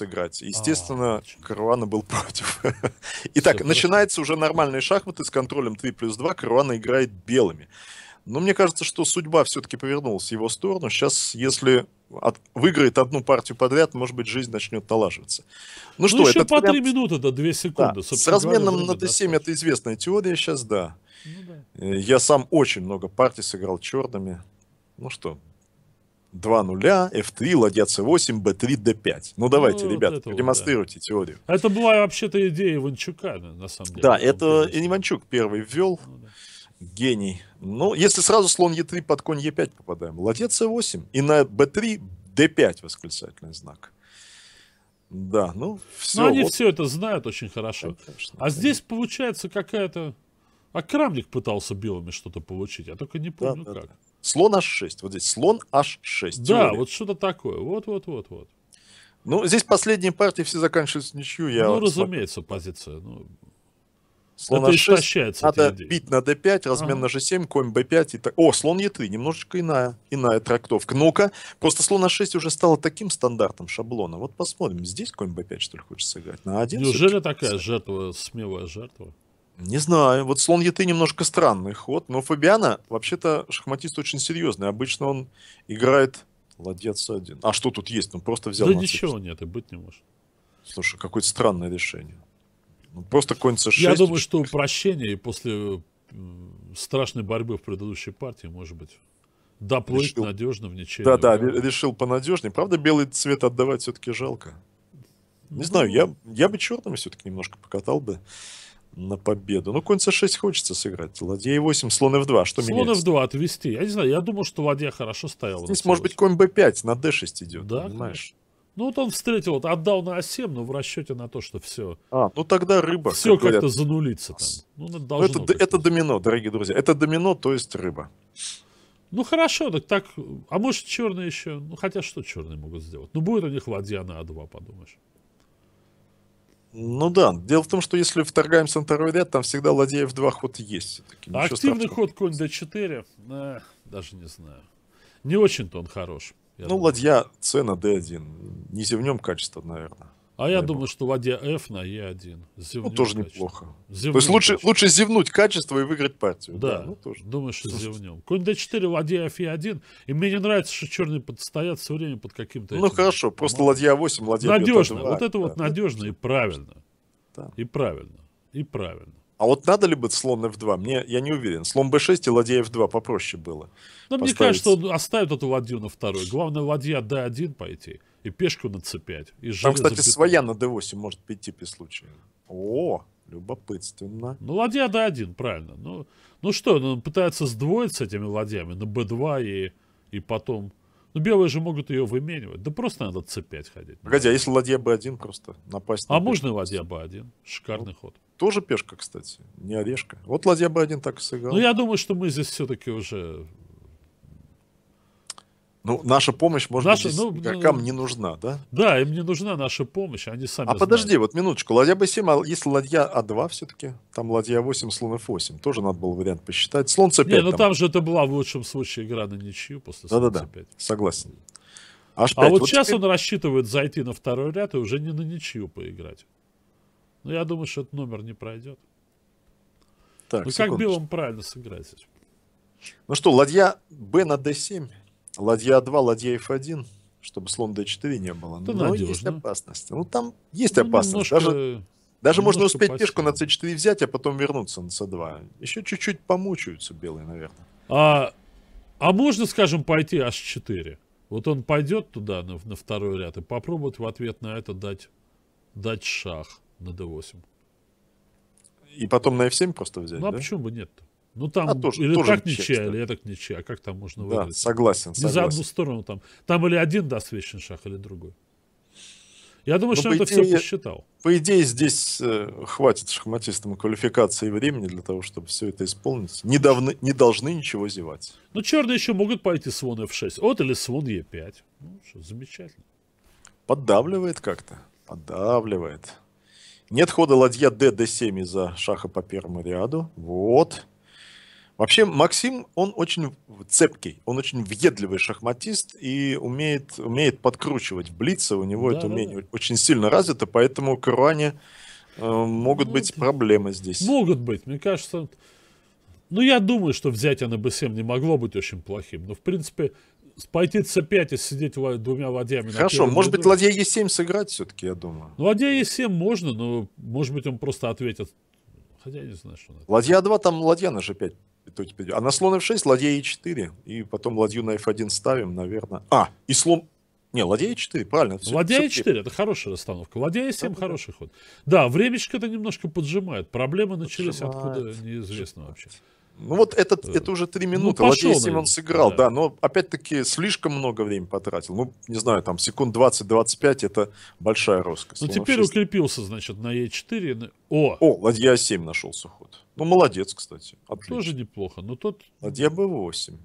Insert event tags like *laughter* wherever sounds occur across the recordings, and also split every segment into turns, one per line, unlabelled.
сыграть. А, Естественно, Каруана был против. *laughs* Итак, начинается уже нормальные шахматы с контролем 3 плюс 2. Каруана играет белыми. Но мне кажется, что судьба все-таки повернулась в его сторону. Сейчас, если от... выиграет одну партию подряд, может быть, жизнь начнет налаживаться. Ну, ну что, еще это по три
минуты, до две секунды. Да. С разменом на d7
достаточно. это известная теория сейчас, да. Ну, да. Э, я сам очень много партий сыграл черными. Ну что, 2 нуля, F3, ладья C8, B3, D5. Ну давайте, ну, ребят, вот демонстрируйте вот, да. теорию.
Это была вообще-то идея Иванчука, на самом деле. Да,
это деле. Иванчук первый ввел. Ну, да. Гений. Ну, если сразу слон e 3 под конь e 5 попадаем. Ладья c 8 и на b 3 d 5 восклицательный знак.
Да, ну все. Но ну, они вот. все это знают очень хорошо. Конечно, а конечно. здесь получается какая-то... А Крамник пытался белыми что-то получить, я только не помню да, да, как. Да. Слон H6. Вот здесь слон H6. Да, вот что-то такое. Вот-вот-вот-вот. Ну, здесь последние партии все
заканчиваются ничью. Я ну, вот разумеется,
смотрю. позиция. Ну, слон это H6. Надо бить
на D5, размен ага. на G7, конь B5. И так... О, слон E3. Немножечко иная, иная трактовка. Ну-ка, просто слон H6 уже стало таким стандартом шаблона. Вот посмотрим. Здесь конь B5, что ли, хочешь сыграть? На один Неужели такая
жертва, смелая жертва? Не
знаю. Вот слон е Яты немножко странный ход, но Фабиана вообще-то шахматист очень серьезный. Обычно он играет ладья с один. А что тут есть? Он просто взял. Да ничего нет, и быть не может. Слушай, какое-то странное решение. Ну, просто конь c6. Я думаю,
что упрощение после э, страшной борьбы в предыдущей партии, может быть, доплыть решил... надежно в ничей. Да-да,
решил понадежнее. Правда, белый цвет отдавать все-таки жалко. Не ну, знаю, ну. я, я бы черным все-таки немножко покатал бы. Да на победу. Ну, конь c6 хочется сыграть. Ладья e8, слон f2. Что слон менять?
Слон f2 отвести. Я не знаю, я думал, что ладья хорошо стояла. Здесь
может быть конь b5 на d6 идет, да, понимаешь? Конечно.
Ну вот он встретил, вот, отдал на А7, но в расчете на то, что все.
А, ну тогда рыба. Все как как-то занулится там.
Ну, ну, это, это,
это домино, дорогие друзья. Это домино, то есть рыба.
Ну хорошо, так так. А может черные еще? Ну хотя что черные могут сделать? Ну будет у них ладья на А2, подумаешь.
Ну да, дело в том, что если вторгаемся на второй ряд, там всегда ладья в два ход есть. активный ход
конь d4, э, даже не знаю.
Не очень-то он хорош. Ну, думаю. ладья, цена d1. Не зевнем качество, наверное.
А я, думаю, что в воде F на E1. ну, тоже неплохо. Зевнем То есть лучше, лучше зевнуть качество и выиграть партию. Да, да ну, тоже. думаю, что зевнем. Конь D4, ладья F 1 e И мне не нравится, что черные стоят все время под каким-то... Ну,
хорошо, просто ладья 8, ладья Надежно, бьет, а вот это вот надежно и правильно. И правильно, и правильно. А вот надо ли быть слон F2? Мне, я не уверен. Слон B6 и ладья F2 попроще было. Ну, мне кажется, он
оставит эту ладью на второй. Главное, ладья D1 пойти и пешку нацепять. И Там, кстати, своя на d8 может пойти при случае. О, любопытственно. Ну, ладья d1, правильно. Ну, ну что, он ну, пытается сдвоить с этими ладьями на b2 и, и потом... Ну, белые же могут ее выменивать. Да просто надо цепять ходить. Погоди, а если
ладья b1 просто напасть? На а пешку, можно ладья b1? Шикарный ну, ход. Тоже пешка, кстати, не орешка. Вот ладья b1 так и сыграл. Ну, я думаю, что мы здесь все-таки уже ну, наша помощь, может наша, быть, ну, игрокам ну, не нужна, да?
Да, им не нужна наша помощь, они сами А знают. подожди,
вот минуточку, ладья b7, а если ладья a2 а все-таки, там ладья 8, слон f8, тоже надо был вариант посчитать. Слон c5 Не, ну там, там
же это была в лучшем случае игра на ничью после слона Да-да-да, c5.
согласен. H5. А вот, вот сейчас теперь... он
рассчитывает зайти на второй ряд и уже не на ничью поиграть. Ну я думаю, что этот номер не пройдет. Так, ну, как белым правильно сыграть?
Ну что, ладья b на d7 ладья 2, ладья f1, чтобы слон d4 не было. Это Но надежно. есть опасность. Ну, там есть ну, опасность. Немножко... Даже, даже можно успеть пешку на c4 взять, а потом вернуться на
c2. Еще чуть-чуть помучаются белые, наверное. А, а можно, скажем, пойти h4? Вот он пойдет туда, на, на второй ряд, и попробует в ответ на это дать, дать шах на d8.
И потом на f7 просто
взять, Ну, а да? а почему бы нет-то? Ну там а тоже, или тоже так ничья, ничья, или я так ничья. А как там можно выиграть? Да, согласен, согласен. Не за одну сторону там. Там или один даст вечный шах, или другой. Я думаю, Но ну, что это идее, все посчитал.
По идее, здесь э, хватит шахматистам квалификации и времени для того, чтобы все это исполнить. Не, давны, не должны ничего зевать.
Ну, черные еще могут пойти свон
f6. Вот или свон
e5. Ну, что, замечательно.
Поддавливает как-то. Поддавливает. Нет хода ладья d, d7 из-за шаха по первому ряду. Вот. Вообще Максим, он очень цепкий, он очень въедливый шахматист и умеет, умеет подкручивать блицы, у него да, это да, умение да. очень
сильно развито, поэтому Каруане э,
могут ну, быть проблемы здесь.
Могут быть, мне кажется. Ну, я думаю, что взятие на b7 не могло быть очень плохим, но, в принципе, пойти c5 и сидеть двумя ладьями. Хорошо, на может быть, ладья
e7 сыграть все-таки, я
думаю. Ну, ладья e7 можно, но, может быть, он просто ответит. Хотя я не знаю, что
надо. Ладья 2, там ладья на g5 то теперь... А на слон f6, ладья e4, и потом ладью на f1 ставим, наверное. А, и слон... Не, ладья e4, правильно. Все, ладья все e e4,
это хорошая расстановка. Ладья e7, да, хороший да. ход. Да, времечко-то немножко поджимает. Проблемы начались поджимает. откуда, неизвестно вообще. Ну вот этот, э, это уже три ну, минуты. Ну, пошел, Ладья 7 e он сыграл, да. да,
но опять-таки слишком много времени потратил. Ну, не знаю, там секунд 20-25 это большая роскошь. Ну, теперь 6...
укрепился, значит, на e Е4.
О! О, ладья 7 нашелся ход. Ну, молодец, кстати. Отлично. Тоже неплохо, но тот... Ладья b8.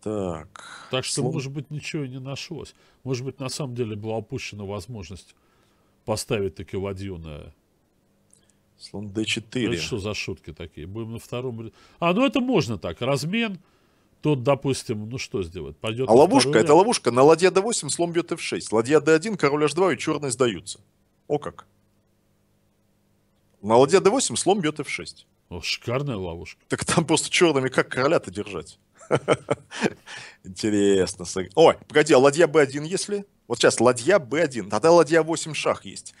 Так. Так что, Слов... может быть, ничего и не нашлось. Может быть, на самом деле была опущена возможность поставить таки ладью на... Слон d4. это что за шутки такие? Будем на втором... А, ну это можно так. Размен. Тот, допустим, ну что сделать? Пойдет а ловушка, это ряд.
ловушка. На ладья d8 слон бьет f6. Ладья d1, король h2 и черные сдаются. О как. На ладья d8 слон бьет f6. О, шикарная ловушка. Так там просто черными как короля-то держать. *laughs* Интересно. Ой, погоди, а ладья b1 если? Вот сейчас ладья b1, тогда ладья 8 шах есть.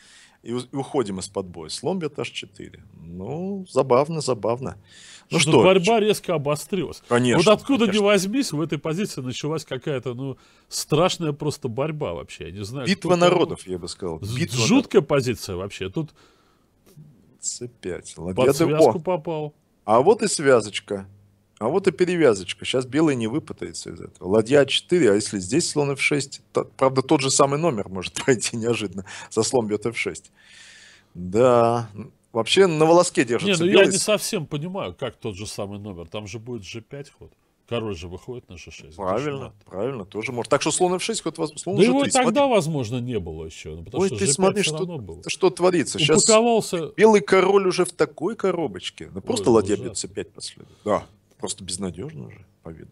И уходим из-под боя. Слон бьет h4. Ну, забавно, забавно.
Ну, ну что? что борьба резко обострилась. Конечно. Вот откуда конечно. не возьмись, в этой позиции началась какая-то, ну, страшная просто борьба вообще. Я не знаю. Битва народов, там... я бы сказал. Битва Жуткая позиция вообще. Тут c5. Лобеды. Под связку О. попал.
А вот и связочка. А вот и перевязочка. Сейчас белый не выпутается из этого. Ладья 4, а если здесь слон f6, то, правда, тот же самый номер может *laughs* пройти неожиданно. За слон бьет f6. Да, ну, вообще на волоске держится. Не, ну белый. я не
совсем понимаю, как тот же самый номер. Там же будет g5 ход. Король же выходит на G6. Правильно, правильно, тоже может. Так что слон F6, хоть воз... слон Да G3, его тогда, смотри. возможно, не было еще. Ну, потому Ой, что ты g смотри, что, было. что творится. Сейчас Упаковался...
белый король уже в такой коробочке. Ну, Ой, просто ладья бьется C5 последует. Да, просто безнадежно уже, победа.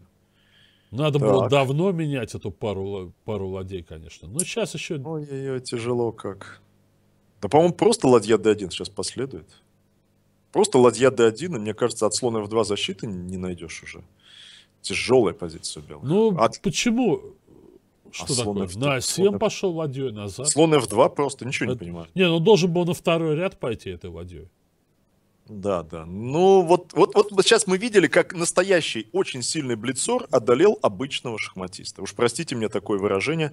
Надо так. было давно менять эту пару, пару ладей, конечно. Но сейчас еще... Ой-ой-ой, тяжело как.
Да, по-моему, просто ладья D1 сейчас последует. Просто ладья D1, и, мне кажется, от слона F2 защиты не найдешь уже. Тяжелая позиция белых. Ну, От... почему? Что а такое? На 7
пошел ладьей назад. Слон F2
просто, ничего это... не э, понимаю.
Не, ну должен был на второй ряд пойти этой ладьей.
Да, да. Ну, вот, вот, вот сейчас мы видели, как настоящий очень сильный блицор одолел обычного шахматиста. Уж простите мне такое выражение.